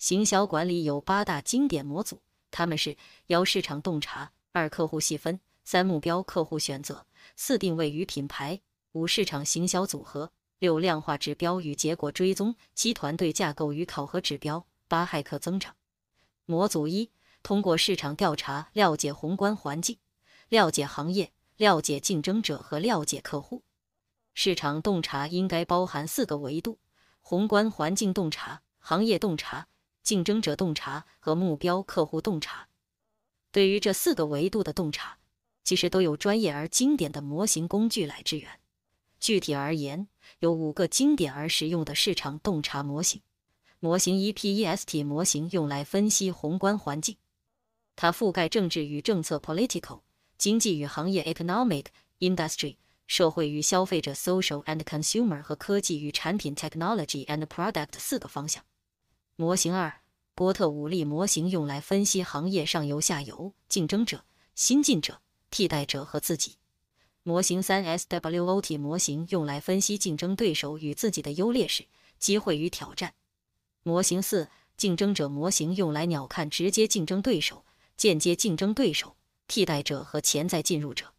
行销管理有八大经典模组，他们是：幺市场洞察，二客户细分，三目标客户选择，四定位与品牌，五市场行销组合，六量化指标与结果追踪，七团队架构与考核指标，八骇客增长。模组一通过市场调查了解宏观环境，了解行业，了解竞争者和了解客户。市场洞察应该包含四个维度：宏观环境洞察、行业洞察。竞争者洞察和目标客户洞察，对于这四个维度的洞察，其实都有专业而经典的模型工具来支援。具体而言，有五个经典而实用的市场洞察模型。模型一 PEST 模型用来分析宏观环境，它覆盖政治与政策 （Political）、经济与行业 （Economic Industry）、社会与消费者 （Social and Consumer） 和科技与产品 （Technology and Product） 四个方向。模型二：波特五力模型用来分析行业上游、下游、竞争者、新进者、替代者和自己。模型三：SWOT 模型用来分析竞争对手与自己的优劣势、机会与挑战。模型四：竞争者模型用来鸟瞰直接竞争对手、间接竞争对手、替代者和潜在进入者。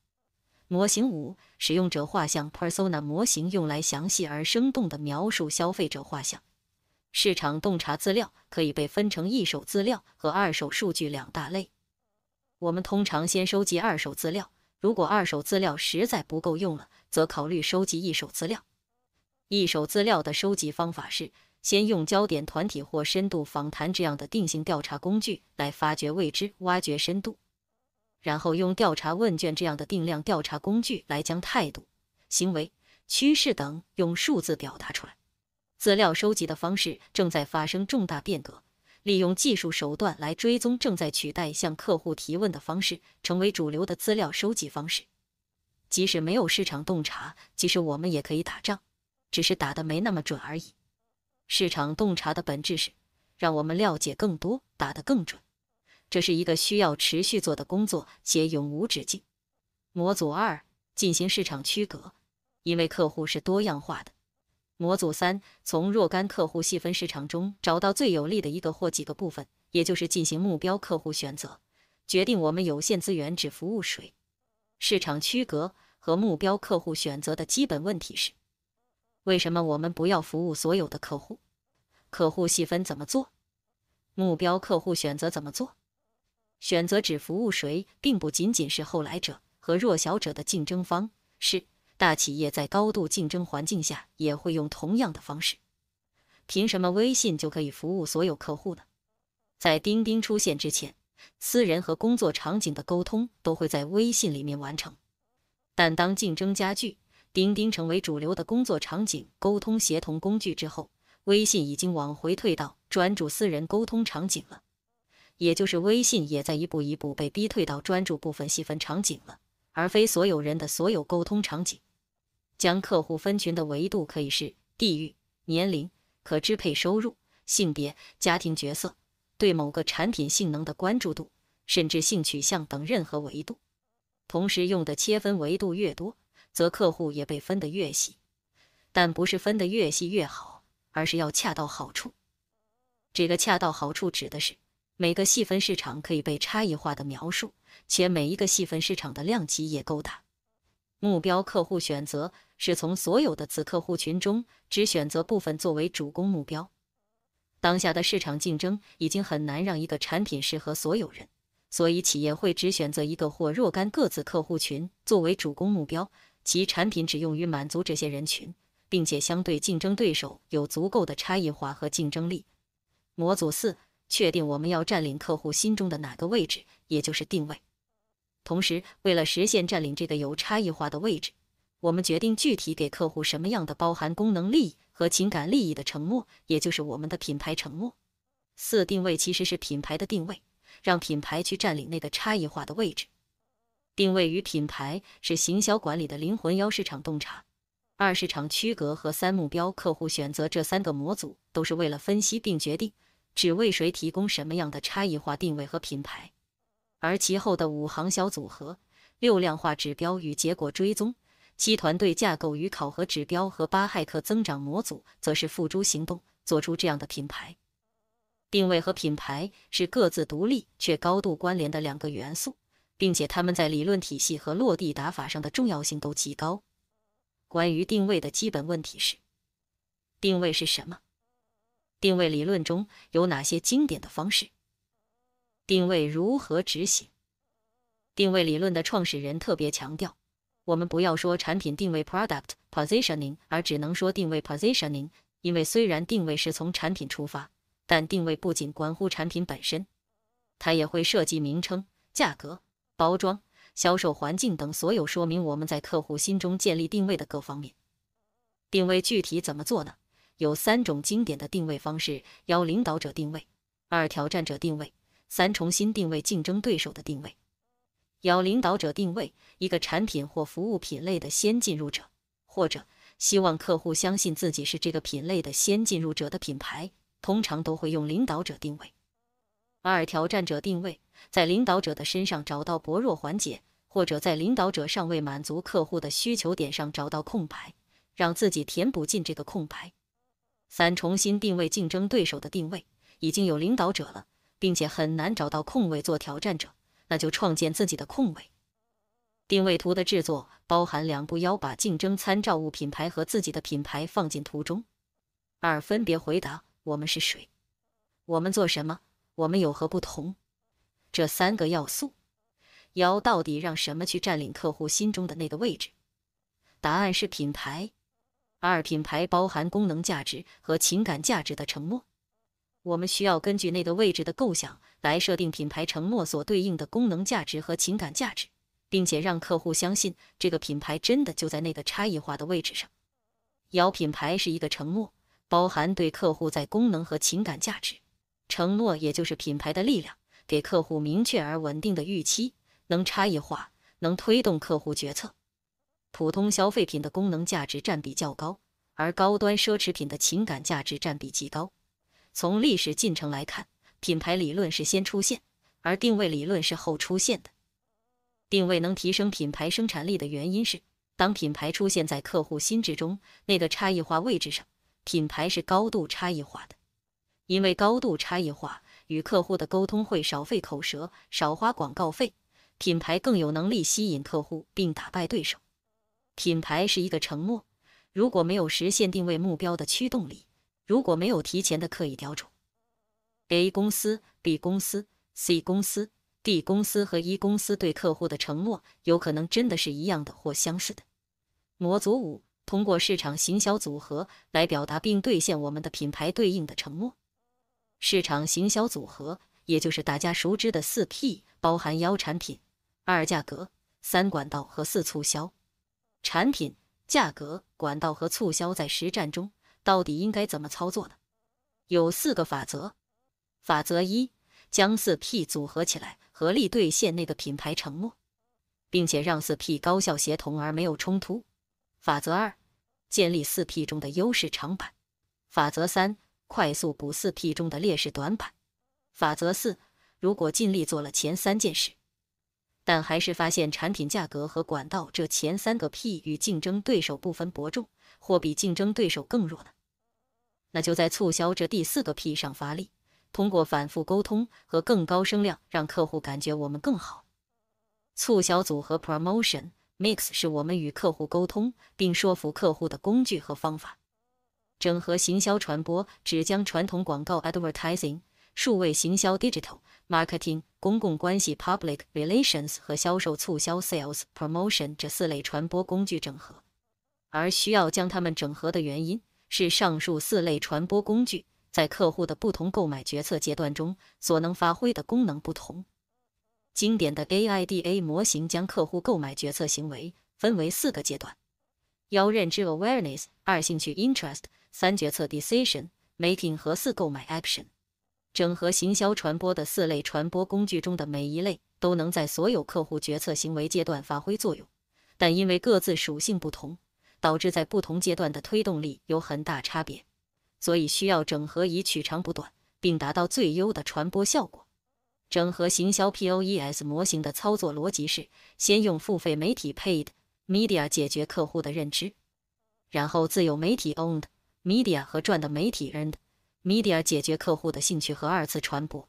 模型五：使用者画像 （Persona） 模型用来详细而生动地描述消费者画像。市场洞察资料可以被分成一手资料和二手数据两大类。我们通常先收集二手资料，如果二手资料实在不够用了，则考虑收集一手资料。一手资料的收集方法是先用焦点团体或深度访谈这样的定性调查工具来发掘未知、挖掘深度，然后用调查问卷这样的定量调查工具来将态度、行为、趋势等用数字表达出来。资料收集的方式正在发生重大变革，利用技术手段来追踪正在取代向客户提问的方式，成为主流的资料收集方式。即使没有市场洞察，其实我们也可以打仗，只是打得没那么准而已。市场洞察的本质是让我们了解更多，打得更准。这是一个需要持续做的工作，且永无止境。模组二进行市场区隔，因为客户是多样化的。模组三从若干客户细分市场中找到最有利的一个或几个部分，也就是进行目标客户选择，决定我们有限资源只服务谁。市场区隔和目标客户选择的基本问题是：为什么我们不要服务所有的客户？客户细分怎么做？目标客户选择怎么做？选择只服务谁，并不仅仅是后来者和弱小者的竞争方是。大企业在高度竞争环境下也会用同样的方式。凭什么微信就可以服务所有客户呢？在钉钉出现之前，私人和工作场景的沟通都会在微信里面完成。但当竞争加剧，钉钉成为主流的工作场景沟通协同工具之后，微信已经往回退到专注私人沟通场景了。也就是微信也在一步一步被逼退到专注部分细分场景了，而非所有人的所有沟通场景。将客户分群的维度可以是地域、年龄、可支配收入、性别、家庭角色、对某个产品性能的关注度，甚至性取向等任何维度。同时用的切分维度越多，则客户也被分得越细。但不是分得越细越好，而是要恰到好处。这个恰到好处指的是每个细分市场可以被差异化的描述，且每一个细分市场的量级也够大。目标客户选择。是从所有的子客户群中只选择部分作为主攻目标。当下的市场竞争已经很难让一个产品适合所有人，所以企业会只选择一个或若干个子客户群作为主攻目标，其产品只用于满足这些人群，并且相对竞争对手有足够的差异化和竞争力。模组四，确定我们要占领客户心中的哪个位置，也就是定位。同时，为了实现占领这个有差异化的位置。我们决定具体给客户什么样的包含功能利益和情感利益的承诺，也就是我们的品牌承诺。四定位其实是品牌的定位，让品牌去占领那个差异化的位置。定位与品牌是行销管理的灵魂。幺市场洞察、二市场区隔和三目标客户选择这三个模组都是为了分析并决定只为谁提供什么样的差异化定位和品牌，而其后的五行销组合、六量化指标与结果追踪。七团队架构与考核指标和八骇客增长模组则是付诸行动，做出这样的品牌定位和品牌是各自独立却高度关联的两个元素，并且他们在理论体系和落地打法上的重要性都极高。关于定位的基本问题是：定位是什么？定位理论中有哪些经典的方式？定位如何执行？定位理论的创始人特别强调。我们不要说产品定位 （product positioning），而只能说定位 （positioning）。因为虽然定位是从产品出发，但定位不仅关乎产品本身，它也会涉及名称、价格、包装、销售环境等所有说明我们在客户心中建立定位的各方面。定位具体怎么做呢？有三种经典的定位方式：幺领导者定位，二挑战者定位，三重新定位竞争对手的定位。要领导者定位一个产品或服务品类的先进入者，或者希望客户相信自己是这个品类的先进入者的品牌，通常都会用领导者定位。二、挑战者定位，在领导者的身上找到薄弱环节，或者在领导者尚未满足客户的需求点上找到空白，让自己填补进这个空白。三、重新定位竞争对手的定位，已经有领导者了，并且很难找到空位做挑战者。那就创建自己的空位定位图的制作，包含两步：要把竞争参照物品牌和自己的品牌放进图中；二分别回答我们是谁，我们做什么，我们有何不同这三个要素。要到底让什么去占领客户心中的那个位置？答案是品牌。二品牌包含功能价值和情感价值的承诺。我们需要根据那个位置的构想来设定品牌承诺所对应的功能价值和情感价值，并且让客户相信这个品牌真的就在那个差异化的位置上。摇品牌是一个承诺，包含对客户在功能和情感价值承诺，也就是品牌的力量，给客户明确而稳定的预期，能差异化，能推动客户决策。普通消费品的功能价值占比较高，而高端奢侈品的情感价值占比极高。从历史进程来看，品牌理论是先出现，而定位理论是后出现的。定位能提升品牌生产力的原因是，当品牌出现在客户心智中那个差异化位置上，品牌是高度差异化的。因为高度差异化与客户的沟通会少费口舌，少花广告费，品牌更有能力吸引客户并打败对手。品牌是一个承诺，如果没有实现定位目标的驱动力。如果没有提前的刻意雕琢，A 公司、B 公司、C 公司、D 公司和 E 公司对客户的承诺，有可能真的是一样的或相似的。模组五通过市场行销组合来表达并兑现我们的品牌对应的承诺。市场行销组合也就是大家熟知的四 P，包含幺产品、二价格、三管道和四促销。产品、价格、管道和促销在实战中。到底应该怎么操作呢？有四个法则：法则一，将四 P 组合起来，合力兑现那个品牌承诺，并且让四 P 高效协同而没有冲突；法则二，建立四 P 中的优势长板；法则三，快速补四 P 中的劣势短板；法则四，如果尽力做了前三件事，但还是发现产品价格和管道这前三个 P 与竞争对手不分伯仲。或比竞争对手更弱呢？那就在促销这第四个 P 上发力，通过反复沟通和更高声量，让客户感觉我们更好。促销组合 Promotion Mix 是我们与客户沟通并说服客户的工具和方法。整合行销传播只将传统广告 Advertising、数位行销 Digital Marketing、公共关系 Public Relations 和销售促销 Sales Promotion 这四类传播工具整合。而需要将它们整合的原因是，上述四类传播工具在客户的不同购买决策阶段中所能发挥的功能不同。经典的 AIDA 模型将客户购买决策行为分为四个阶段：幺认知 （Awareness），二兴趣 （Interest），三决策 （Decision Making） 和四购买 （Action）。整合行销传播的四类传播工具中的每一类都能在所有客户决策行为阶段发挥作用，但因为各自属性不同。导致在不同阶段的推动力有很大差别，所以需要整合以取长补短，并达到最优的传播效果。整合行销 POES 模型的操作逻辑是：先用付费媒体 Paid Media 解决客户的认知，然后自有媒体 Owned Media 和赚的媒体 Earned Media 解决客户的兴趣和二次传播，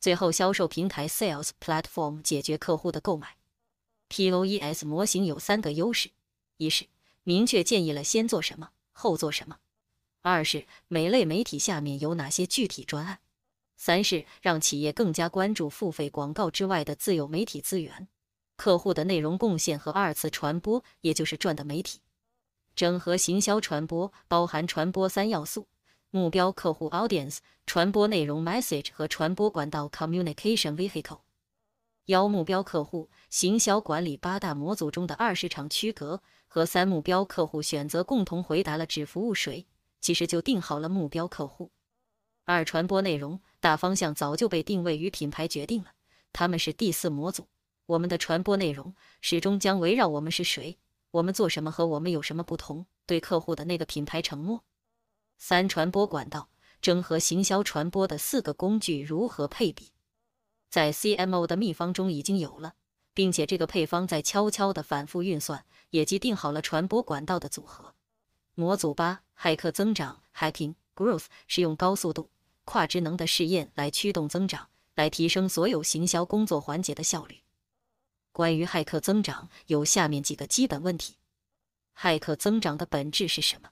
最后销售平台 Sales Platform 解决客户的购买。POES 模型有三个优势：一是明确建议了先做什么，后做什么。二是每类媒体下面有哪些具体专案。三是让企业更加关注付费广告之外的自有媒体资源、客户的内容贡献和二次传播，也就是赚的媒体。整合行销传播包含传播三要素：目标客户 （audience）、传播内容 （message） 和传播管道 （communication vehicle）。幺目标客户行销管理八大模组中的二十场区隔。和三目标客户选择共同回答了“只服务谁”，其实就定好了目标客户。二传播内容大方向早就被定位与品牌决定了，他们是第四模组，我们的传播内容始终将围绕我们是谁、我们做什么和我们有什么不同，对客户的那个品牌承诺。三传播管道整合行销传播的四个工具如何配比，在 CMO 的秘方中已经有了。并且这个配方在悄悄的反复运算，也即定好了传播管道的组合。模组八，骇客增长 （Hacking Growth） 是用高速度、跨职能的试验来驱动增长，来提升所有行销工作环节的效率。关于骇客增长，有下面几个基本问题：骇客增长的本质是什么？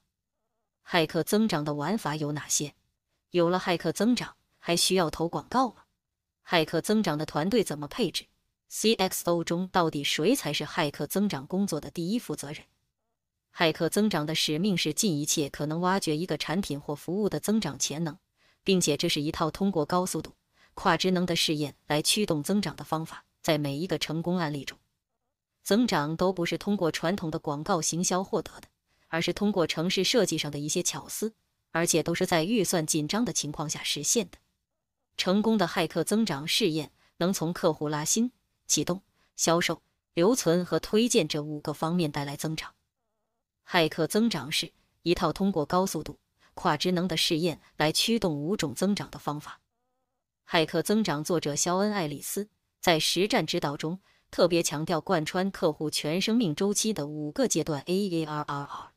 骇客增长的玩法有哪些？有了骇客增长，还需要投广告吗？骇客增长的团队怎么配置？C X O 中到底谁才是骇客增长工作的第一负责人？骇客增长的使命是尽一切可能挖掘一个产品或服务的增长潜能，并且这是一套通过高速度、跨职能的试验来驱动增长的方法。在每一个成功案例中，增长都不是通过传统的广告行销获得的，而是通过城市设计上的一些巧思，而且都是在预算紧张的情况下实现的。成功的骇客增长试验能从客户拉新。启动、销售、留存和推荐这五个方面带来增长。骇客增长是一套通过高速度、跨职能的试验来驱动五种增长的方法。骇客增长作者肖恩·爱丽丝在实战指导中特别强调贯穿客户全生命周期的五个阶段 AARRR。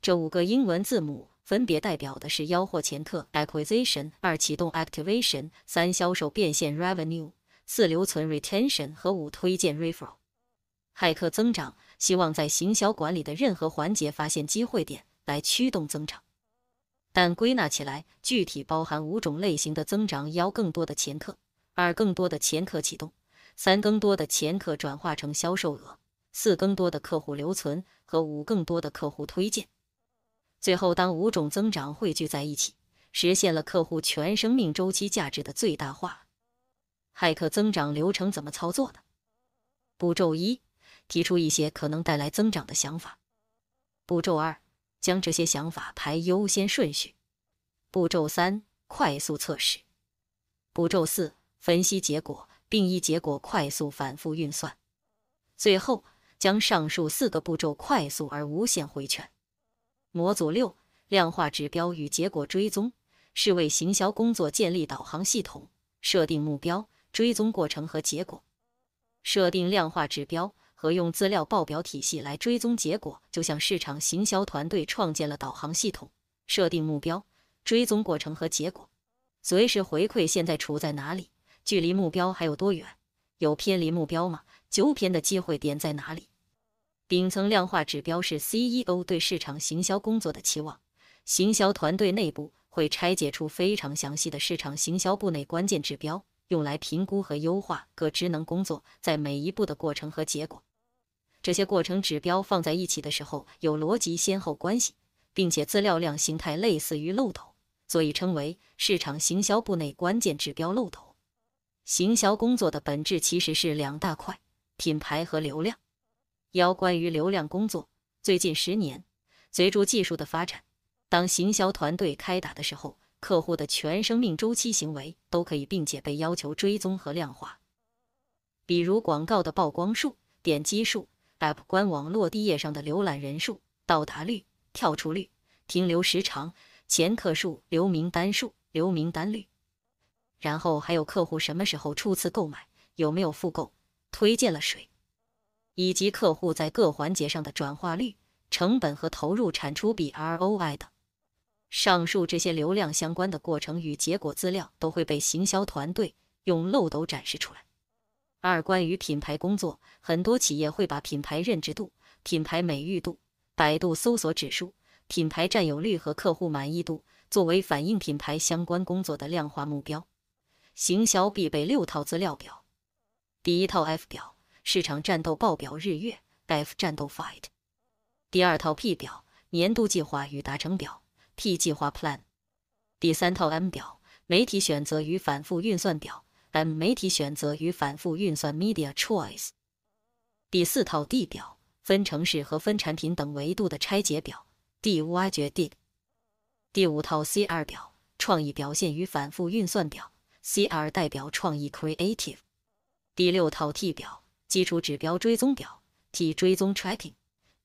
这五个英文字母分别代表的是：幺货前客 （Acquisition），二启动 （Activation），三销售变现 （Revenue）。四留存 retention 和五推荐 referral，骇客增长希望在行销管理的任何环节发现机会点来驱动增长。但归纳起来，具体包含五种类型的增长：幺、更多的前客；二、更多的前客启动；三、更多的前客转化成销售额；四、更多的客户留存和五、更多的客户推荐。最后，当五种增长汇聚在一起，实现了客户全生命周期价值的最大化。骇客增长流程怎么操作的。步骤一：提出一些可能带来增长的想法。步骤二：将这些想法排优先顺序。步骤三：快速测试。步骤四：分析结果，并依结果快速反复运算。最后，将上述四个步骤快速而无限回圈。模组六：量化指标与结果追踪，是为行销工作建立导航系统，设定目标。追踪过程和结果，设定量化指标和用资料报表体系来追踪结果，就像市场行销团队创建了导航系统。设定目标，追踪过程和结果，随时回馈现在处在哪里，距离目标还有多远，有偏离目标吗？纠偏的机会点在哪里？顶层量化指标是 CEO 对市场行销工作的期望。行销团队内部会拆解出非常详细的市场行销部内关键指标。用来评估和优化各职能工作在每一步的过程和结果。这些过程指标放在一起的时候有逻辑先后关系，并且资料量形态类似于漏斗，所以称为市场行销部内关键指标漏斗。行销工作的本质其实是两大块：品牌和流量。幺关于流量工作，最近十年随着技术的发展，当行销团队开打的时候。客户的全生命周期行为都可以，并且被要求追踪和量化，比如广告的曝光数、点击数、App 官网落地页上的浏览人数、到达率、跳出率、停留时长、前客数、留名单数、留名单率，然后还有客户什么时候初次购买、有没有复购、推荐了谁，以及客户在各环节上的转化率、成本和投入产出比 （ROI） 等。上述这些流量相关的过程与结果资料都会被行销团队用漏斗展示出来。二、关于品牌工作，很多企业会把品牌认知度、品牌美誉度、百度搜索指数、品牌占有率和客户满意度作为反映品牌相关工作的量化目标。行销必备六套资料表：第一套 F 表——市场战斗报表日月 F 战斗 Fight；第二套 P 表——年度计划与达成表。P 计划 Plan，第三套 M 表媒体选择与反复运算表 M 媒体选择与反复运算 Media Choice，第四套 D 表分城市和分产品等维度的拆解表 D 挖掘 Dig，第五套 C R 表创意表现与反复运算表 C R 代表创意 Creative，第六套 T 表基础指标追踪表 T 追踪 Tracking，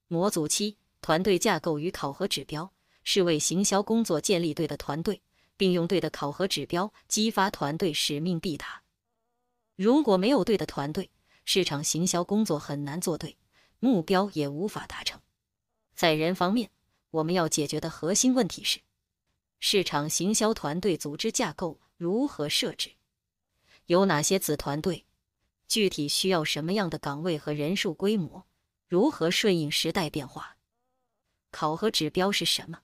模组七团队架构与考核指标。是为行销工作建立对的团队，并用对的考核指标激发团队使命必达。如果没有对的团队，市场行销工作很难做对，目标也无法达成。在人方面，我们要解决的核心问题是：市场行销团队组织架构如何设置？有哪些子团队？具体需要什么样的岗位和人数规模？如何顺应时代变化？考核指标是什么？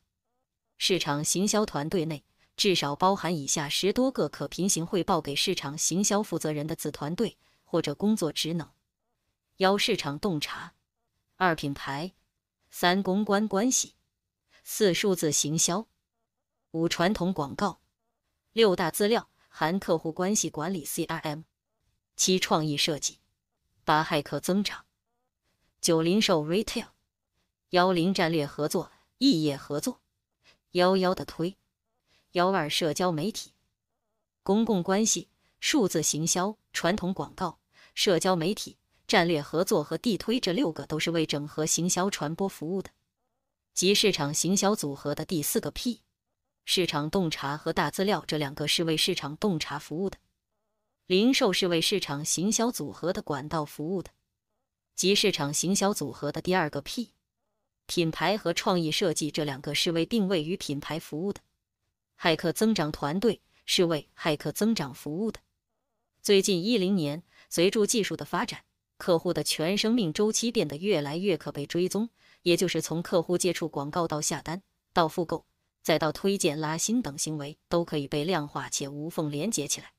市场行销团队内至少包含以下十多个可平行汇报给市场行销负责人的子团队或者工作职能：幺市场洞察，二品牌，三公关关系，四数字行销，五传统广告，六大资料含客户关系管理 CRM，七创意设计，八骇客增长，九零售 retail，幺零战略合作异业合作。幺幺的推，幺二社交媒体、公共关系、数字行销、传统广告、社交媒体战略合作和地推这六个都是为整合行销传播服务的，即市场行销组合的第四个 P。市场洞察和大资料这两个是为市场洞察服务的，零售是为市场行销组合的管道服务的，即市场行销组合的第二个 P。品牌和创意设计这两个是为定位与品牌服务的，骇客增长团队是为骇客增长服务的。最近一零年，随着技术的发展，客户的全生命周期变得越来越可被追踪，也就是从客户接触广告到下单、到复购，再到推荐、拉新等行为都可以被量化且无缝连接起来。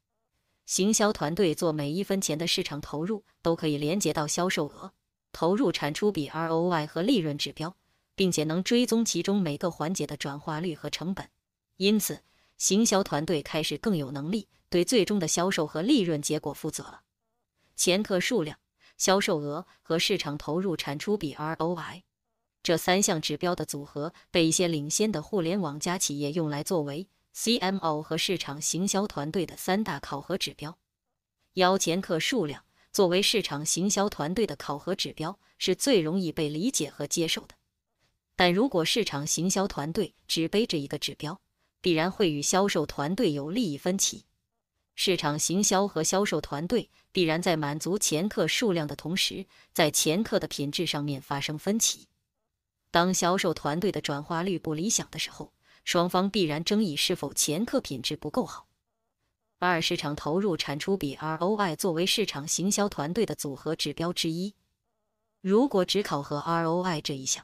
行销团队做每一分钱的市场投入，都可以连接到销售额。投入产出比 （ROI） 和利润指标，并且能追踪其中每个环节的转化率和成本，因此行销团队开始更有能力对最终的销售和利润结果负责了。前客数量、销售额和市场投入产出比 （ROI） 这三项指标的组合，被一些领先的互联网加企业用来作为 CMO 和市场行销团队的三大考核指标。邀前客数量。作为市场行销团队的考核指标，是最容易被理解和接受的。但如果市场行销团队只背着一个指标，必然会与销售团队有利益分歧。市场行销和销售团队必然在满足前客数量的同时，在前客的品质上面发生分歧。当销售团队的转化率不理想的时候，双方必然争议是否前客品质不够好。二市场投入产出比 （ROI） 作为市场行销团队的组合指标之一。如果只考核 ROI 这一项，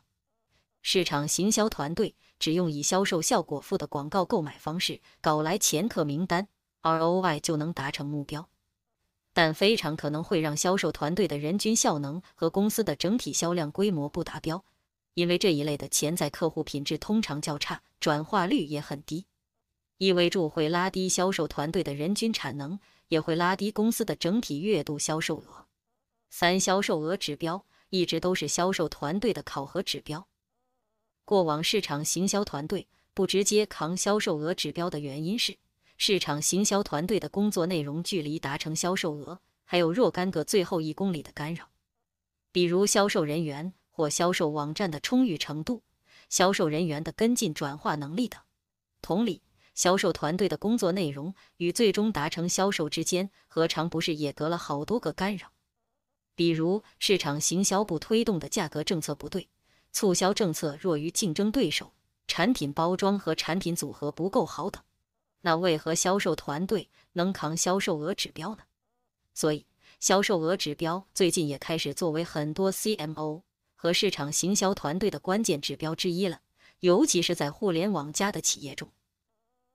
市场行销团队只用以销售效果付的广告购买方式搞来前客名单，ROI 就能达成目标，但非常可能会让销售团队的人均效能和公司的整体销量规模不达标，因为这一类的潜在客户品质通常较差，转化率也很低。意味着会拉低销售团队的人均产能，也会拉低公司的整体月度销售额。三销售额指标一直都是销售团队的考核指标。过往市场行销团队不直接扛销售额指标的原因是，市场行销团队的工作内容距离达成销售额还有若干个最后一公里的干扰，比如销售人员或销售网站的充裕程度、销售人员的跟进转化能力等。同理。销售团队的工作内容与最终达成销售之间，何尝不是也隔了好多个干扰？比如市场行销部推动的价格政策不对，促销政策弱于竞争对手，产品包装和产品组合不够好等。那为何销售团队能扛销售额指标呢？所以，销售额指标最近也开始作为很多 CMO 和市场行销团队的关键指标之一了，尤其是在互联网加的企业中。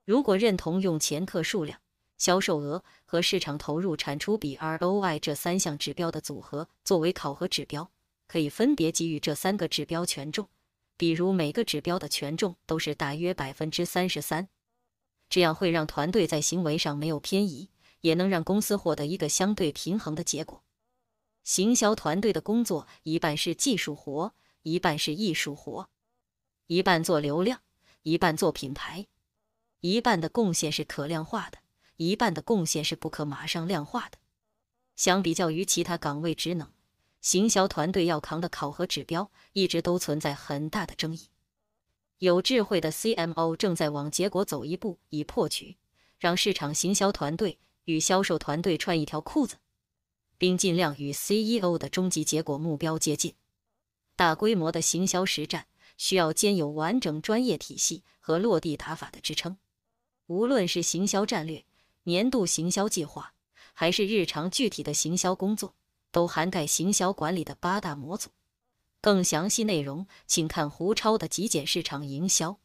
如果认同用前客数量、销售额和市场投入产出比 （ROI） 这三项指标的组合作为考核指标，可以分别给予这三个指标权重，比如每个指标的权重都是大约百分之三十三，这样会让团队在行为上没有偏移，也能让公司获得一个相对平衡的结果。行销团队的工作一半是技术活，一半是艺术活，一半做流量，一半做品牌。一半的贡献是可量化的，一半的贡献是不可马上量化的。相比较于其他岗位职能，行销团队要扛的考核指标一直都存在很大的争议。有智慧的 CMO 正在往结果走一步，以破局，让市场行销团队与销售团队穿一条裤子，并尽量与 CEO 的终极结果目标接近。大规模的行销实战需要兼有完整专业体系和落地打法的支撑。无论是行销战略、年度行销计划，还是日常具体的行销工作，都涵盖行销管理的八大模组。更详细内容，请看胡超的极简市场营销。